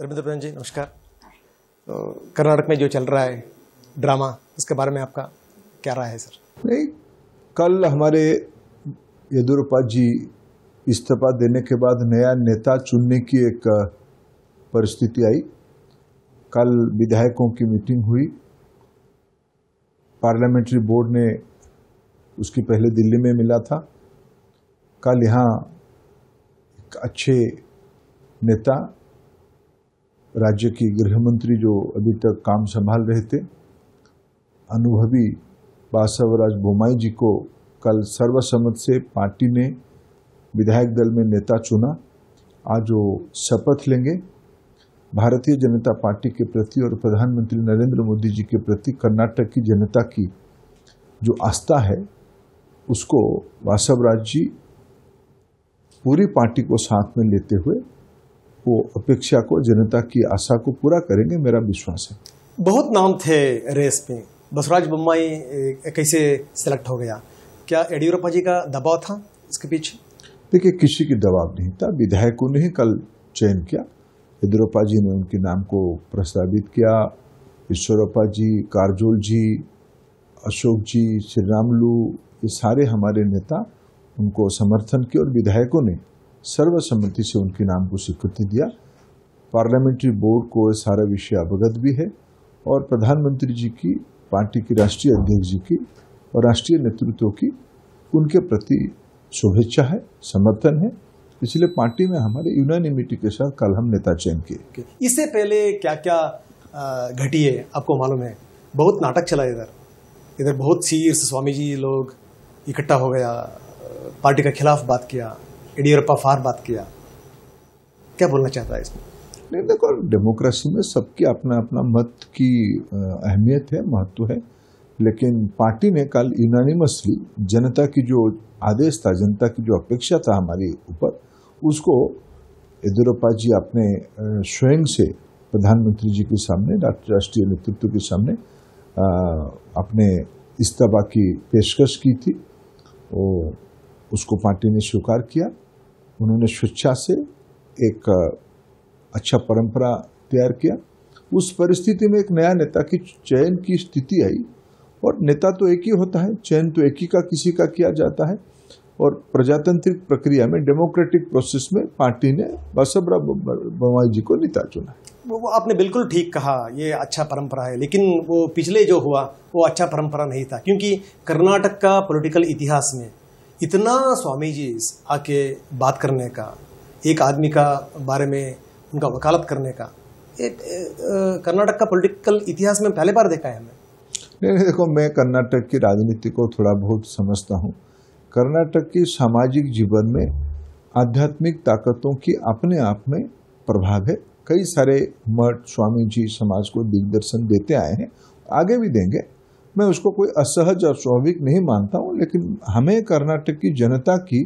धर्मेंद्र प्रधान जी नमस्कार तो कर्नाटक में जो चल रहा है ड्रामा इसके बारे में आपका क्या राय है सर नहीं कल हमारे येदुरप्पा जी इस्तीफा देने के बाद नया नेता चुनने की एक परिस्थिति आई कल विधायकों की मीटिंग हुई पार्लियामेंट्री बोर्ड ने उसकी पहले दिल्ली में मिला था कल यहाँ अच्छे नेता राज्य की गृह मंत्री जो अभी तक काम संभाल रहे थे अनुभवी बासवराज बोमाई जी को कल सर्वसम्मत से पार्टी ने विधायक दल में नेता चुना आज वो शपथ लेंगे भारतीय जनता पार्टी के प्रति और प्रधानमंत्री नरेंद्र मोदी जी के प्रति कर्नाटक की जनता की जो आस्था है उसको वासवराज जी पूरी पार्टी को साथ में लेते हुए वो अपेक्षा को जनता की आशा को पूरा करेंगे मेरा विश्वास है बहुत नाम थे रेस में बसराज बम्बई कैसे सेलेक्ट हो गया क्या येडियुरप्पा जी का दबाव था इसके पीछे देखिए किसी की दबाव नहीं था विधायकों ने ही कल चयन किया येदियुरप्पा जी ने उनके नाम को प्रस्तावित किया ईश्वरप्पा जी कारजोल जी अशोक जी श्री रामलू ये सारे हमारे नेता उनको समर्थन किया और विधायकों ने सर्वसम्मति से उनके नाम को स्वीकृति दिया पार्लियामेंट्री बोर्ड को सारा विषय अवगत भी है और प्रधानमंत्री जी की पार्टी की राष्ट्रीय अध्यक्ष जी की और राष्ट्रीय नेतृत्व की उनके प्रति शुभेच्छा है समर्थन है इसलिए पार्टी में हमारे यूनानिमिटी के साथ कल हम नेता चयन किए इससे पहले क्या क्या घटी है आपको मालूम है बहुत नाटक चला इधर इधर बहुत शीर्ष स्वामी जी लोग इकट्ठा हो गया पार्टी के खिलाफ बात किया येडियुरप्पा फार बात किया क्या बोलना चाहता है इसमें नहीं देखो डेमोक्रेसी में सबकी अपना अपना मत की अहमियत है महत्व है लेकिन पार्टी ने कल यूनानिमसली जनता की जो आदेश था जनता की जो अपेक्षा था हमारे ऊपर उसको येदियुरप्पा जी अपने स्वयं से प्रधानमंत्री जी के सामने राष्ट्रीय नेतृत्व के सामने आ, अपने इस्तीफा की पेशकश की थी और उसको पार्टी ने स्वीकार किया उन्होंने स्वेच्छा से एक अच्छा परंपरा तैयार किया उस परिस्थिति में एक नया नेता की चयन की स्थिति आई और नेता तो एक ही होता है चयन तो एक ही का किसी का किया जाता है और प्रजातांत्रिक प्रक्रिया में डेमोक्रेटिक प्रोसेस में पार्टी ने बसबरा बवाई जी को नेता चुना वो, वो आपने बिल्कुल ठीक कहा ये अच्छा परंपरा है लेकिन वो पिछले जो हुआ वो अच्छा परंपरा नहीं था क्योंकि कर्नाटक का पॉलिटिकल इतिहास में इतना स्वामी जी आके बात करने का एक आदमी का बारे में उनका वकालत करने का कर्नाटक का पॉलिटिकल इतिहास में पहले बार देखा है हमने नहीं नहीं देखो मैं कर्नाटक की राजनीति को थोड़ा बहुत समझता हूँ कर्नाटक की सामाजिक जीवन में आध्यात्मिक ताकतों की अपने आप में प्रभाव है कई सारे मठ स्वामी जी समाज को दिग्दर्शन देते आए हैं आगे भी देंगे मैं उसको कोई असहज और स्वाभाविक नहीं मानता हूँ लेकिन हमें कर्नाटक की जनता की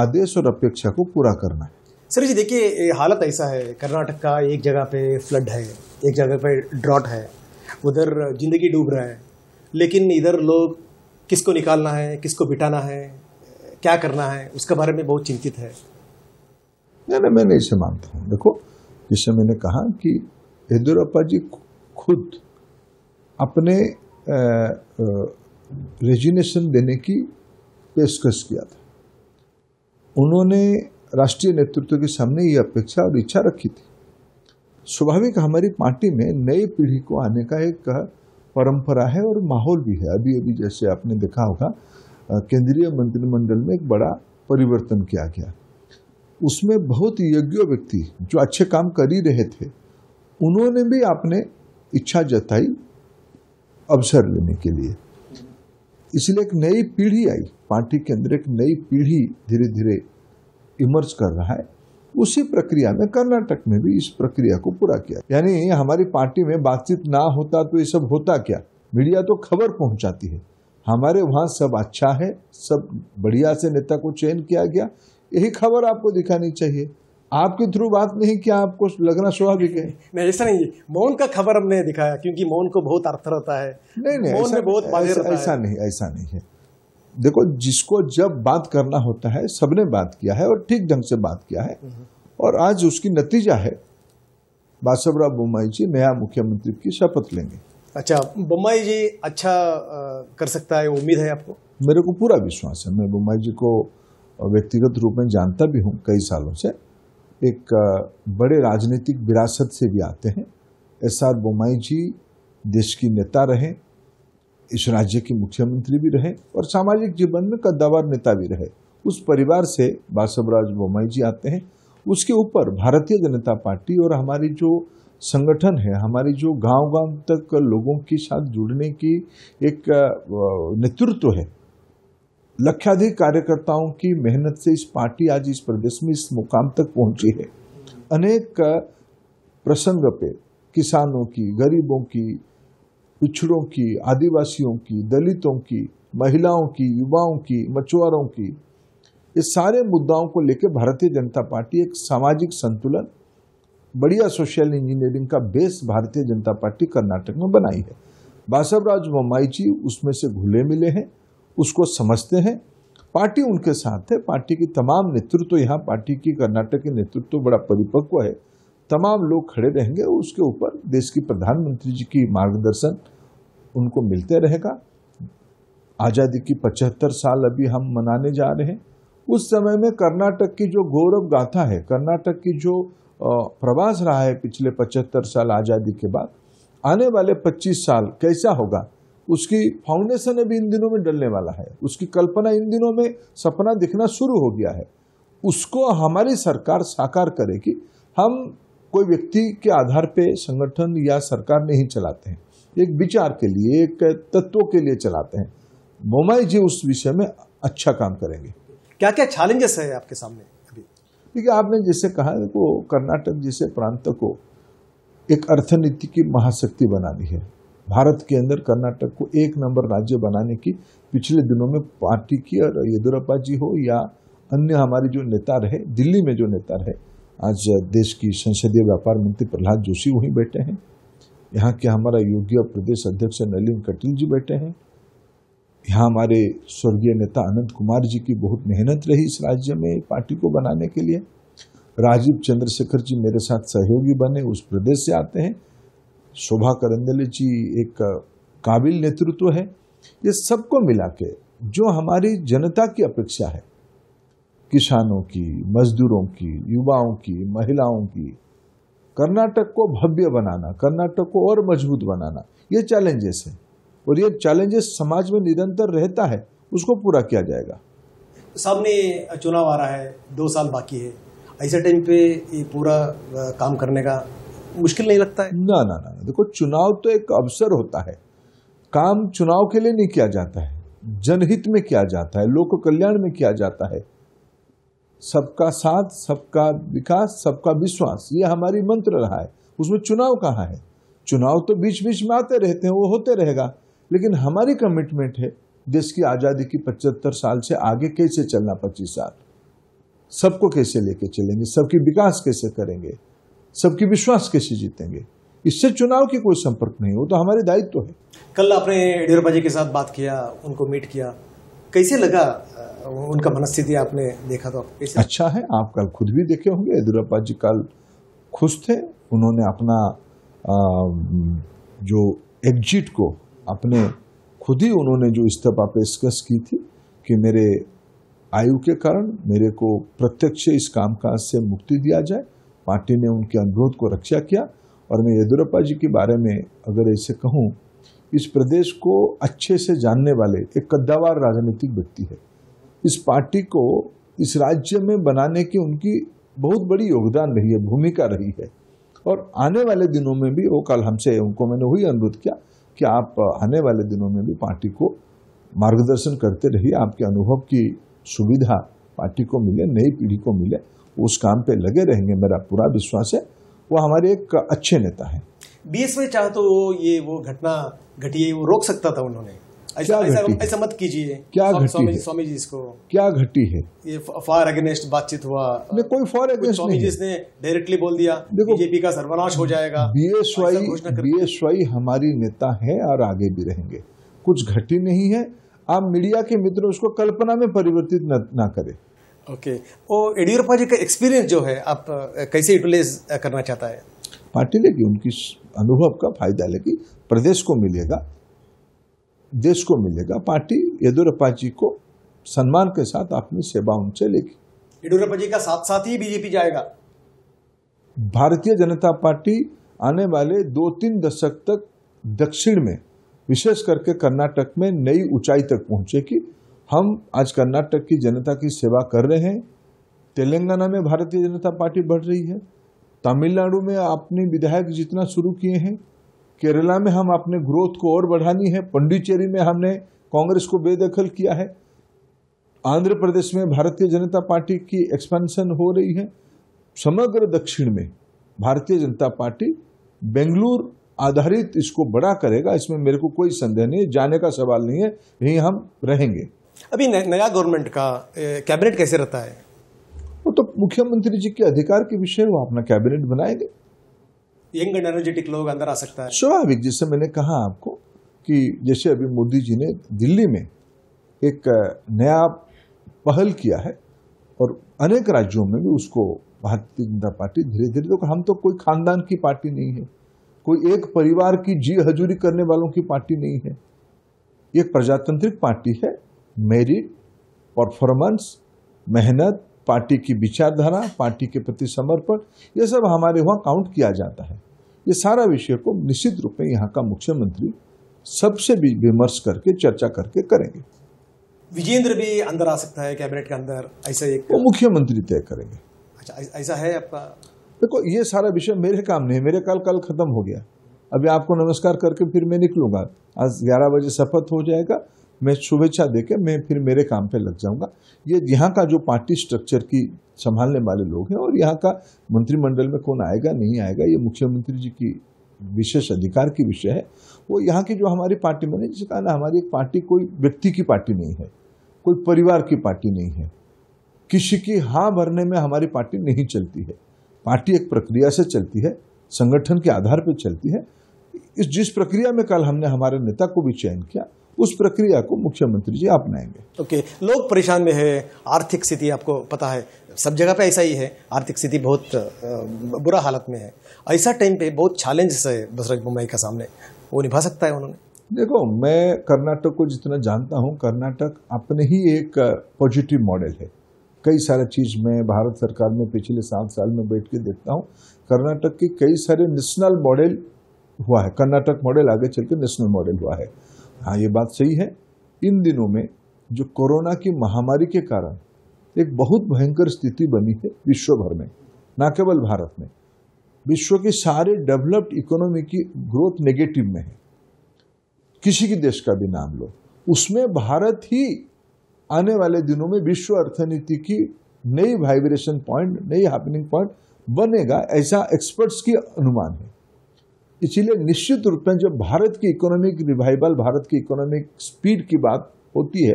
आदेश और अपेक्षा को पूरा करना है सर जी देखिए हालत ऐसा है कर्नाटक का एक जगह पे फ्लड है एक जगह पे ड्रॉट है उधर जिंदगी डूब रहा है लेकिन इधर लोग किसको निकालना है किसको बिटाना है क्या करना है उसके बारे में बहुत चिंतित है नहीं नहीं मैं नहीं इसे मानता हूँ देखो जिससे मैंने कहा कि येदुरप्पा जी खुद अपने रेजिनेशन देने की पेशकश किया था उन्होंने राष्ट्रीय नेतृत्व के सामने ये अपेक्षा और इच्छा रखी थी स्वाभाविक हमारी पार्टी में नई पीढ़ी को आने का एक परंपरा है और माहौल भी है अभी अभी जैसे आपने देखा होगा केंद्रीय मंत्रिमंडल में एक बड़ा परिवर्तन किया गया उसमें बहुत यज्ञ व्यक्ति जो अच्छे काम कर ही रहे थे उन्होंने भी आपने इच्छा जताई अवसर लेने के लिए इसलिए एक नई पीढ़ी आई पार्टी के अंदर एक नई पीढ़ी धीरे धीरे इमर्ज कर रहा है उसी प्रक्रिया में कर्नाटक में भी इस प्रक्रिया को पूरा किया यानी हमारी पार्टी में बातचीत ना होता तो ये सब होता क्या मीडिया तो खबर पहुंचाती है हमारे वहाँ सब अच्छा है सब बढ़िया से नेता को चयन किया गया यही खबर आपको दिखानी चाहिए आपके थ्रू बात नहीं क्या आपको लगना स्वाभाविक है नहीं ऐसा नहीं मौन का खबर हमने दिखाया क्योंकि मौन को बहुत अर्थ रहता है नहीं नहीं मौन में बहुत ऐसा, नहीं ऐसा नहीं है देखो जिसको जब बात करना होता है सबने बात किया है और ठीक ढंग से बात किया है हम्म। और आज उसकी नतीजा है बासवराव बोमाई जी नया मुख्यमंत्री की शपथ लेंगे अच्छा बोमाई जी अच्छा कर सकता है उम्मीद है आपको मेरे को पूरा विश्वास है मैं बोमाई जी को व्यक्तिगत रूप में जानता भी हूँ कई सालों से एक बड़े राजनीतिक विरासत से भी आते हैं एस आर बोमाई जी देश की नेता रहे इस राज्य के मुख्यमंत्री भी रहे और सामाजिक जीवन में कद्दावर नेता भी रहे उस परिवार से बासवराज बोमाई जी आते हैं उसके ऊपर भारतीय जनता पार्टी और हमारी जो संगठन है हमारी जो गांव गांव तक लोगों के साथ जुड़ने की एक नेतृत्व है लक्षाधिक कार्यकर्ताओं की मेहनत से इस पार्टी आज इस प्रदेश में इस मुकाम तक पहुंची है अनेक प्रसंग पे किसानों की गरीबों की पिछड़ों की आदिवासियों की दलितों की महिलाओं की युवाओं की मछुआरों की ये सारे मुद्दाओं को लेकर भारतीय जनता पार्टी एक सामाजिक संतुलन बढ़िया सोशल इंजीनियरिंग का बेस भारतीय जनता पार्टी कर्नाटक में बनाई है बासवराज मोमाई जी उसमें से घुले मिले हैं उसको समझते हैं पार्टी उनके साथ है पार्टी की तमाम नेतृत्व तो यहाँ पार्टी की कर्नाटक के नेतृत्व तो बड़ा परिपक्व है तमाम लोग खड़े रहेंगे उसके ऊपर देश की प्रधानमंत्री जी की मार्गदर्शन उनको मिलते रहेगा आज़ादी की पचहत्तर साल अभी हम मनाने जा रहे हैं उस समय में कर्नाटक की जो गौरव गाथा है कर्नाटक की जो प्रवास रहा है पिछले पचहत्तर साल आज़ादी के बाद आने वाले 25 साल कैसा होगा उसकी फाउंडेशन अभी इन दिनों में डलने वाला है उसकी कल्पना इन दिनों में सपना दिखना शुरू हो गया है उसको हमारी सरकार साकार करे कि हम कोई व्यक्ति के आधार पे संगठन या सरकार नहीं चलाते हैं एक विचार के लिए एक तत्व के लिए चलाते हैं मोमाई जी उस विषय में अच्छा काम करेंगे क्या क्या चैलेंजेस है आपके सामने अभी देखिए आपने जैसे कहा कर्नाटक जैसे प्रांत को एक अर्थनीति की महाशक्ति बनानी है भारत के अंदर कर्नाटक को एक नंबर राज्य बनाने की पिछले दिनों में पार्टी की और येदुरप्पा जी हो या अन्य हमारे जो नेता रहे दिल्ली में जो नेता रहे आज देश की संसदीय व्यापार मंत्री प्रहलाद जोशी वहीं बैठे हैं यहाँ के हमारा योग्य प्रदेश अध्यक्ष नलिन कटिल जी बैठे हैं यहाँ हमारे स्वर्गीय नेता अनंत कुमार जी की बहुत मेहनत रही इस राज्य में पार्टी को बनाने के लिए राजीव चंद्रशेखर जी मेरे साथ सहयोगी बने उस प्रदेश से आते हैं शोभा करंदले जी एक काबिल नेतृत्व है ये सबको मिला के जो हमारी जनता की अपेक्षा है किसानों की मजदूरों की युवाओं की महिलाओं की कर्नाटक को भव्य बनाना कर्नाटक को और मजबूत बनाना ये चैलेंजेस हैं और ये चैलेंजेस समाज में निरंतर रहता है उसको पूरा किया जाएगा सामने चुनाव आ रहा है दो साल बाकी है ऐसे टाइम पे ये पूरा काम करने का मुश्किल नहीं लगता है ना ना ना देखो चुनाव तो एक अवसर होता है काम चुनाव के लिए नहीं किया जाता है जनहित में किया जाता है लोक कल्याण में किया जाता है सबका साथ सबका विकास सबका विश्वास ये हमारी मंत्र रहा है उसमें चुनाव कहाँ है चुनाव तो बीच बीच में आते रहते हैं वो होते रहेगा लेकिन हमारी कमिटमेंट है देश की आज़ादी की पचहत्तर साल से आगे कैसे चलना पच्चीस साल सबको कैसे लेके चलेंगे सबकी विकास कैसे करेंगे सबके विश्वास कैसे जीतेंगे इससे चुनाव की कोई संपर्क नहीं हो तो हमारे दायित्व तो है कल आपने येडियप्पा जी के साथ बात किया उनको मीट किया कैसे लगा उनका मनस्थिति आपने देखा तो कैसे अच्छा है आप कल खुद भी देखे होंगे येडियप्पा जी कल खुश थे उन्होंने अपना आ, जो एग्जिट को अपने खुद ही उन्होंने जो इस्तीफा पेशकश की थी कि मेरे आयु के कारण मेरे को प्रत्यक्ष इस कामकाज से मुक्ति दिया जाए पार्टी ने उनके अनुरोध को रक्षा किया और मैं येदुरप्पा जी के बारे में अगर ऐसे कहूँ इस प्रदेश को अच्छे से जानने वाले एक कद्दावार राजनीतिक व्यक्ति है इस पार्टी को इस राज्य में बनाने की उनकी बहुत बड़ी योगदान रही है भूमिका रही है और आने वाले दिनों में भी वो कल हमसे उनको मैंने वही अनुरोध किया कि आप आने वाले दिनों में भी पार्टी को मार्गदर्शन करते रहिए आपके अनुभव की सुविधा पार्टी को मिले नई पीढ़ी को मिले उस काम पे लगे रहेंगे मेरा पूरा विश्वास है वो हमारे एक अच्छे नेता हैं बीएसवाई चाहे तो ये वो घटना घटी है वो रोक सकता था उन्होंने ऐसा ऐसा, ऐसा मत कीजिए क्या घटी है? स्वामी जी इसको क्या घटी है ये फॉर अगेंस्ट बातचीत हुआ कोई फॉर अगेंस्ट स्वामी जी ने डायरेक्टली बोल दिया बीजेपी का सर्वनाश हो जाएगा बीएसवाई बीएसवाई हमारी नेता है और आगे भी रहेंगे कुछ घटी नहीं है आप मीडिया के मित्र उसको कल्पना में परिवर्तित न, ना करें ओके वो येडियूरप्पा जी का एक्सपीरियंस जो है आप कैसे यूटिलाइज करना चाहता है पार्टी लेगी उनकी अनुभव का फायदा लेगी प्रदेश को मिलेगा देश को मिलेगा पार्टी येदुरप्पा जी को सम्मान के साथ अपनी सेवा उनसे लेगी येडियुरप्पा जी का साथ साथ ही बीजेपी जाएगा भारतीय जनता पार्टी आने वाले दो तीन दशक तक दक्षिण में विशेष करके कर्नाटक में नई ऊंचाई तक पहुंचेगी हम आज कर्नाटक की जनता की सेवा कर रहे हैं तेलंगाना में भारतीय जनता पार्टी बढ़ रही है तमिलनाडु में अपने विधायक जितना शुरू किए हैं केरला में हम अपने ग्रोथ को और बढ़ानी है पंडिचेरी में हमने कांग्रेस को बेदखल किया है आंध्र प्रदेश में भारतीय जनता पार्टी की एक्सपेंशन हो रही है समग्र दक्षिण में भारतीय जनता पार्टी बेंगलुरु आधारित इसको बड़ा करेगा इसमें मेरे को कोई संदेह नहीं है जाने का सवाल नहीं है यहीं हम रहेंगे अभी नया गवर्नमेंट का कैबिनेट कैसे रहता है वो तो मुख्यमंत्री जी के अधिकार के विषय वो अपना कैबिनेट बनाएंगे यंग एंड एनर्जेटिक लोग अंदर आ सकता है स्वाभाविक जिससे मैंने कहा आपको कि जैसे अभी मोदी जी ने दिल्ली में एक नया पहल किया है और अनेक राज्यों में भी उसको भारतीय जनता पार्टी धीरे धीरे तो हम तो कोई खानदान की पार्टी नहीं है कोई एक परिवार की जी हजूरी करने वालों की पार्टी नहीं है एक प्रजातांत्रिक पार्टी है मेरिट परफॉर्मेंस मेहनत पार्टी की विचारधारा पार्टी के प्रति समर्पण ये सब हमारे वहाँ काउंट किया जाता है ये सारा विषय को निश्चित रूप में यहाँ का मुख्यमंत्री सबसे भी विमर्श करके चर्चा करके करेंगे विजेंद्र भी अंदर आ सकता है कैबिनेट के अंदर ऐसा एक वो मुख्यमंत्री तय करेंगे अच्छा ऐसा है आपका देखो ये सारा विषय मेरे काम नहीं है मेरे काल कल खत्म हो गया अभी आपको नमस्कार करके फिर मैं निकलूंगा आज ग्यारह बजे शपथ हो जाएगा मैं शुभेच्छा देकर मैं फिर मेरे काम पे लग जाऊंगा ये यहाँ का जो पार्टी स्ट्रक्चर की संभालने वाले लोग हैं और यहाँ का मंत्रिमंडल में कौन आएगा नहीं आएगा ये मुख्यमंत्री जी की विशेष अधिकार की विषय है वो यहाँ की जो हमारी पार्टी बने जिसे कहा ना हमारी एक पार्टी कोई व्यक्ति की पार्टी नहीं है कोई परिवार की पार्टी नहीं है किसी की हाँ भरने में हमारी पार्टी नहीं चलती है पार्टी एक प्रक्रिया से चलती है संगठन के आधार पर चलती है इस जिस प्रक्रिया में कल हमने हमारे नेता को भी चयन किया उस प्रक्रिया को मुख्यमंत्री जी अपनाएंगे ओके okay. लोग परेशान में है आर्थिक स्थिति आपको पता है सब जगह पे ऐसा ही है आर्थिक स्थिति बहुत बुरा हालत में है ऐसा टाइम पे बहुत चैलेंज है बसरज मुंबई का सामने वो निभा सकता है उन्होंने देखो मैं कर्नाटक को जितना जानता हूँ कर्नाटक अपने ही एक पॉजिटिव मॉडल है कई सारे चीज़ में भारत सरकार में पिछले सात साल में बैठ के देखता हूँ कर्नाटक के कई सारे नेशनल मॉडल हुआ है कर्नाटक मॉडल आगे चल के नेशनल मॉडल हुआ है हाँ ये बात सही है इन दिनों में जो कोरोना की महामारी के कारण एक बहुत भयंकर स्थिति बनी है विश्व भर में ना केवल भारत में विश्व के सारे डेवलप्ड इकोनॉमी की ग्रोथ नेगेटिव में है किसी के देश का भी नाम लो उसमें भारत ही आने वाले दिनों में विश्व अर्थनीति की नई वाइब्रेशन पॉइंट नई हैपनिंग पॉइंट बनेगा ऐसा एक्सपर्ट्स की अनुमान है इसीलिए निश्चित रूप में जब भारत की इकोनॉमिक रिवाइवल भारत की इकोनॉमिक स्पीड की बात होती है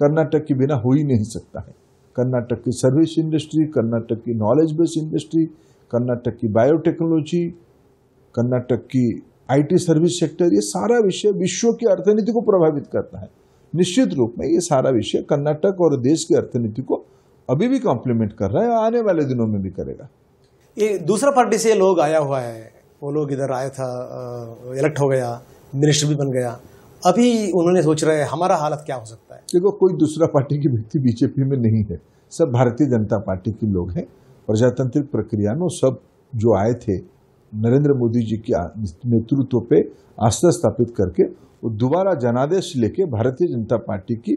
कर्नाटक के बिना हो ही नहीं सकता है कर्नाटक की सर्विस इंडस्ट्री कर्नाटक की नॉलेज बेस्ड इंडस्ट्री कर्नाटक की बायोटेक्नोलॉजी कर्नाटक की आईटी सर्विस सेक्टर ये सारा विषय विश्व की अर्थनीति को प्रभावित करता है निश्चित रूप में ये सारा विषय कर्नाटक और देश की अर्थनीति को अभी भी कॉम्प्लीमेंट कर रहा है आने वाले दिनों में भी करेगा ये दूसरा पार्टी से लोग आया हुआ है वो लोग इधर आया था इलेक्ट हो गया मिनिस्टर भी बन गया अभी उन्होंने सोच रहे हैं हमारा हालत क्या हो सकता है देखो कोई दूसरा पार्टी की व्यक्ति बीजेपी में नहीं है सब भारतीय जनता पार्टी के लोग हैं प्रजातांत्रिक प्रक्रिया में सब जो आए थे नरेंद्र मोदी जी के नेतृत्व पे आस्था स्थापित करके वो दोबारा जनादेश लेके भारतीय जनता पार्टी की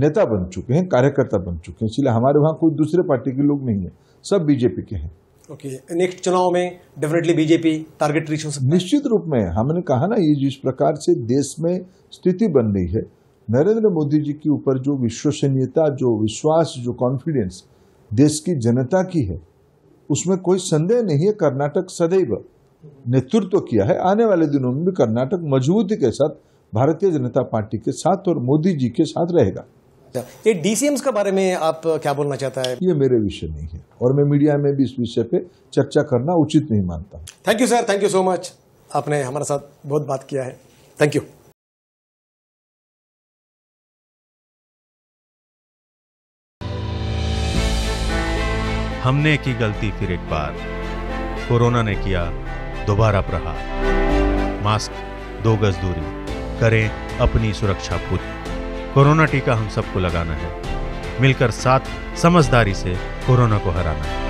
नेता बन चुके हैं कार्यकर्ता बन चुके हैं इसलिए हमारे वहाँ कोई दूसरे पार्टी के लोग नहीं है सब बीजेपी के हैं ओके नेक्स्ट चुनाव में डेफिनेटली बीजेपी टारगेट रीच हो सकता निश्चित रूप में हमने कहा ना ये जिस प्रकार से देश में स्थिति बन रही है नरेंद्र मोदी जी के ऊपर जो विश्वसनीयता जो विश्वास जो कॉन्फिडेंस देश की जनता की है उसमें कोई संदेह नहीं है कर्नाटक सदैव नेतृत्व तो किया है आने वाले दिनों में भी कर्नाटक मजबूती के साथ भारतीय जनता पार्टी के साथ और मोदी जी के साथ रहेगा अच्छा ये डीसीएम्स के बारे में आप क्या बोलना चाहता है ये मेरे विषय नहीं है और मैं मीडिया में भी इस विषय पे चर्चा करना उचित नहीं मानता thank you sir thank you so much आपने हमारे साथ बहुत बात किया है थैंक यू हमने की गलती फिर एक बार कोरोना ने किया दोबारा प्रहार मास्क दो गज दूरी करें अपनी सुरक्षा पूरी कोरोना टीका हम सबको लगाना है मिलकर साथ समझदारी से कोरोना को हराना है